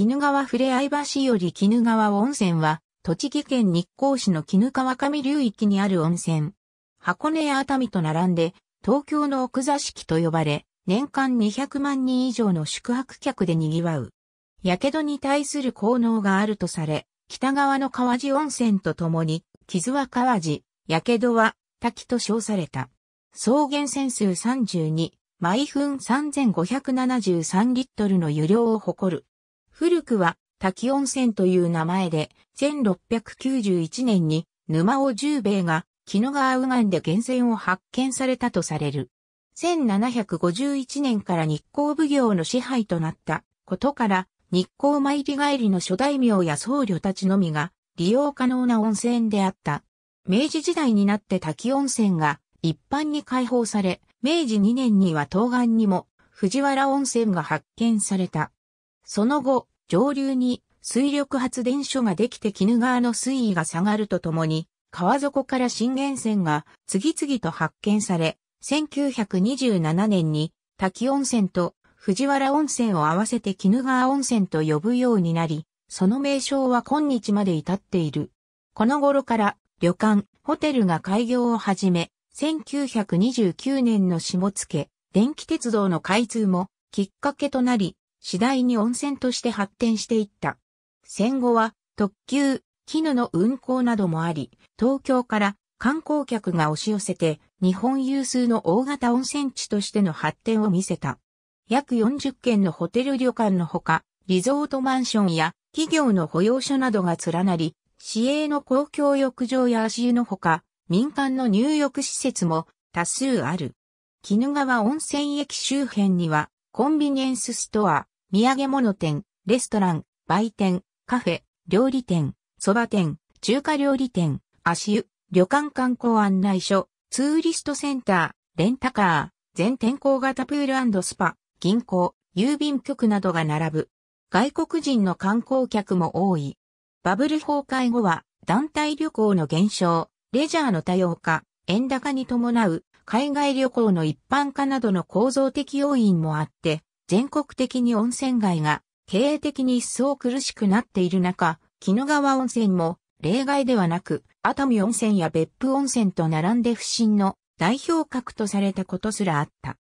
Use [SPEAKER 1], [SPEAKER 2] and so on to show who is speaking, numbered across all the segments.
[SPEAKER 1] 鬼怒川ふれあい橋より鬼怒川温泉は、栃木県日光市の鬼怒川上流域にある温泉。箱根や熱海と並んで、東京の奥座敷と呼ばれ、年間200万人以上の宿泊客で賑わう。火傷に対する効能があるとされ、北側の川地温泉とともに、傷は川地、火傷は滝と称された。草原泉数32、毎分3573リットルの湯量を誇る。古くは滝温泉という名前で、1691年に沼尾十兵衛が木野川右岸で源泉を発見されたとされる。1751年から日光奉行の支配となったことから、日光参り帰りの諸大名や僧侶たちのみが利用可能な温泉であった。明治時代になって滝温泉が一般に開放され、明治2年には東岸にも藤原温泉が発見された。その後、上流に水力発電所ができて鬼怒川の水位が下がるとともに、川底から震源泉が次々と発見され、1927年に滝温泉と藤原温泉を合わせて鬼怒川温泉と呼ぶようになり、その名称は今日まで至っている。この頃から旅館、ホテルが開業を始め、1929年の下け、電気鉄道の開通もきっかけとなり、次第に温泉として発展していった。戦後は特急、絹の運行などもあり、東京から観光客が押し寄せて日本有数の大型温泉地としての発展を見せた。約40軒のホテル旅館のほか、リゾートマンションや企業の保養所などが連なり、市営の公共浴場や足湯のほか、民間の入浴施設も多数ある。絹川温泉駅周辺にはコンビニエンスストア、土産物店、レストラン、売店、カフェ、料理店、蕎麦店、中華料理店、足湯、旅館観光案内所、ツーリストセンター、レンタカー、全天候型プールスパ、銀行、郵便局などが並ぶ。外国人の観光客も多い。バブル崩壊後は団体旅行の減少、レジャーの多様化、円高に伴う海外旅行の一般化などの構造的要因もあって、全国的に温泉街が経営的に一層苦しくなっている中、木の川温泉も例外ではなく、熱海温泉や別府温泉と並んで不振の代表格とされたことすらあった。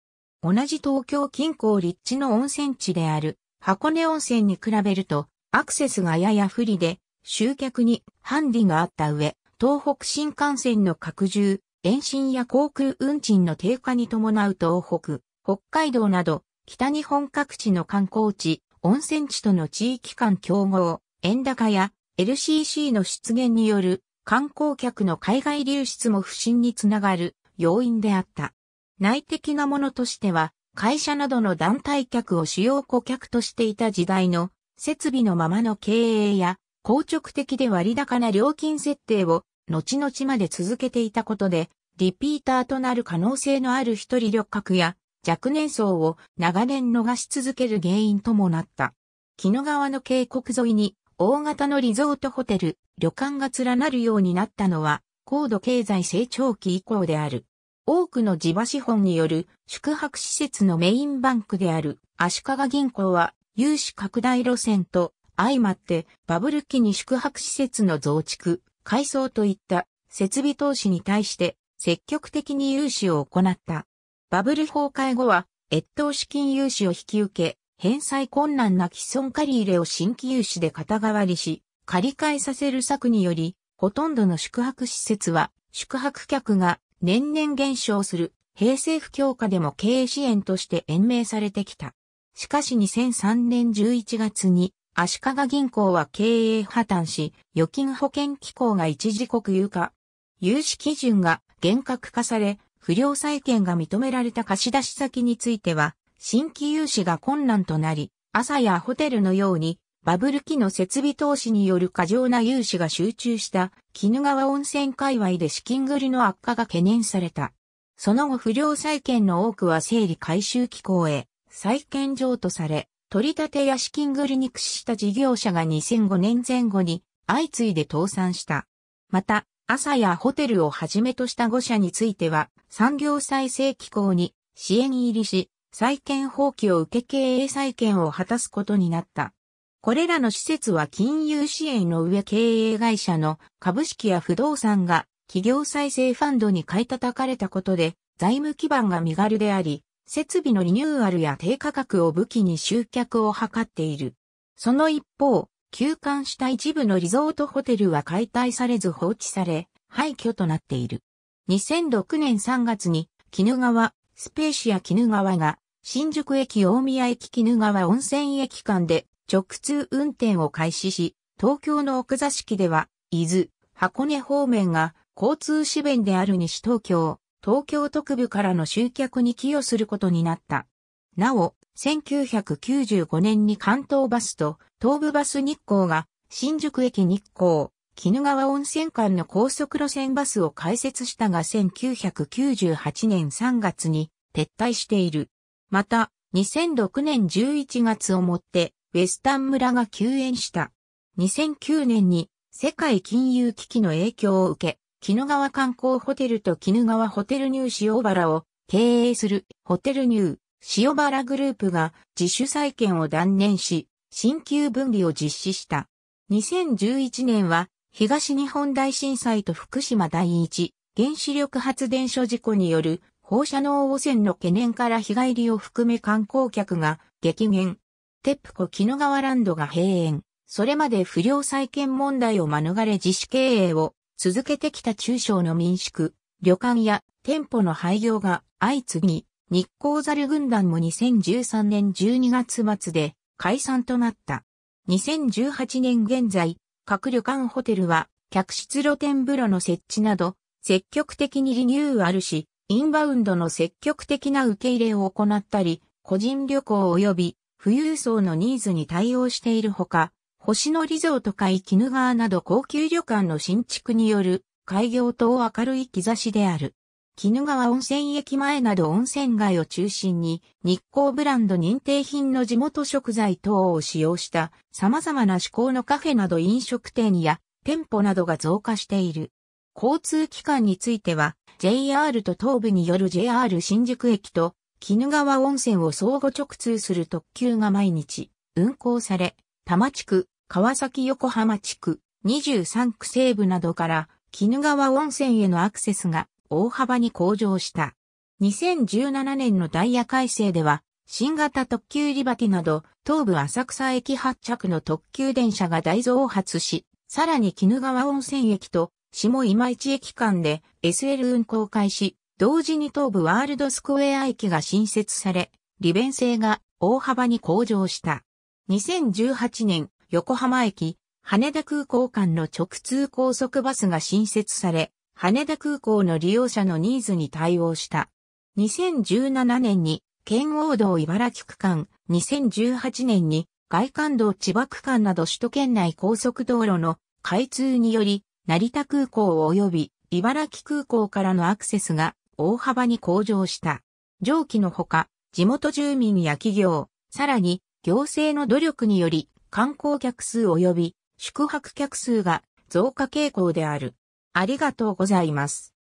[SPEAKER 1] 同じ東京近郊立地の温泉地である箱根温泉に比べるとアクセスがやや不利で集客にハンディがあった上、東北新幹線の拡充、延伸や航空運賃の低下に伴う東北、北海道など、北日本各地の観光地、温泉地との地域間競合、円高や LCC の出現による観光客の海外流出も不振につながる要因であった。内的なものとしては、会社などの団体客を主要顧客としていた時代の設備のままの経営や、硬直的で割高な料金設定を後々まで続けていたことで、リピーターとなる可能性のある一人旅客や若年層を長年逃し続ける原因ともなった。木の川の渓谷沿いに大型のリゾートホテル、旅館が連なるようになったのは高度経済成長期以降である。多くの地場資本による宿泊施設のメインバンクである足利銀行は融資拡大路線と相まってバブル期に宿泊施設の増築、改装といった設備投資に対して積極的に融資を行った。バブル崩壊後は越冬資金融資を引き受け、返済困難な既存借り入れを新規融資で肩代わりし、借り換えさせる策により、ほとんどの宿泊施設は宿泊客が年々減少する平成不況下でも経営支援として延命されてきた。しかし2003年11月に足利銀行は経営破綻し、預金保険機構が一時国有化。融資基準が厳格化され、不良債権が認められた貸出先については、新規融資が困難となり、朝やホテルのように、バブル期の設備投資による過剰な融資が集中した鬼怒川温泉界隈で資金繰りの悪化が懸念された。その後不良債権の多くは整理回収機構へ債権譲渡され、取り立てや資金繰りに屈した事業者が2005年前後に相次いで倒産した。また、朝やホテルをはじめとした5社については、産業再生機構に支援入りし、債権放棄を受け経営再建を果たすことになった。これらの施設は金融支援の上経営会社の株式や不動産が企業再生ファンドに買い叩かれたことで財務基盤が身軽であり、設備のリニューアルや低価格を武器に集客を図っている。その一方、休館した一部のリゾートホテルは解体されず放置され、廃墟となっている。2006年3月に、鬼怒川、スペーシア鬼怒川が、新宿駅大宮駅鬼怒川温泉駅間で直通運転を開始し、東京の奥座敷では、伊豆、箱根方面が交通支弁である西東京、東京特部からの集客に寄与することになった。なお、1995年に関東バスと東部バス日光が新宿駅日光、鬼怒川温泉間の高速路線バスを開設したが1998年3月に撤退している。また、2006年11月をもってウェスタン村が休園した。2009年に世界金融危機の影響を受け、鬼怒川観光ホテルと鬼怒川ホテルニュー塩原を経営するホテルニュー塩原グループが自主再建を断念し、新旧分離を実施した。2011年は東日本大震災と福島第一原子力発電所事故による放射能汚染の懸念から日帰りを含め観光客が激減。テップコ鬼怒川ランドが閉園。それまで不良再建問題を免れ自主経営を続けてきた中小の民宿、旅館や店舗の廃業が相次ぎ、日光猿軍団も2013年12月末で解散となった。2018年現在、各旅館ホテルは客室露天風呂の設置など、積極的にリニューアルし、インバウンドの積極的な受け入れを行ったり、個人旅行及び富裕層のニーズに対応しているほか、星野リゾート海絹川など高級旅館の新築による開業と明るい兆しである。絹川温泉駅前など温泉街を中心に日光ブランド認定品の地元食材等を使用した様々な趣向のカフェなど飲食店や店舗などが増加している。交通機関については JR と東部による JR 新宿駅と絹川温泉を相互直通する特急が毎日運行され、多摩地区、川崎横浜地区、23区西部などから鬼怒川温泉へのアクセスが大幅に向上した。2017年のダイヤ改正では、新型特急リバティなど、東武浅草駅発着の特急電車が大増発し、さらに鬼怒川温泉駅と下今市駅間で SL 運行開始、同時に東武ワールドスクエア駅が新設され、利便性が大幅に向上した。2018年、横浜駅、羽田空港間の直通高速バスが新設され、羽田空港の利用者のニーズに対応した。2017年に圏央道茨城区間、2018年に外環道千葉区間など首都圏内高速道路の開通により、成田空港及び茨城空港からのアクセスが大幅に向上した。上記のほか、地元住民や企業、さらに行政の努力により観光客数及び宿泊客数が増加傾向である。ありがとうございます。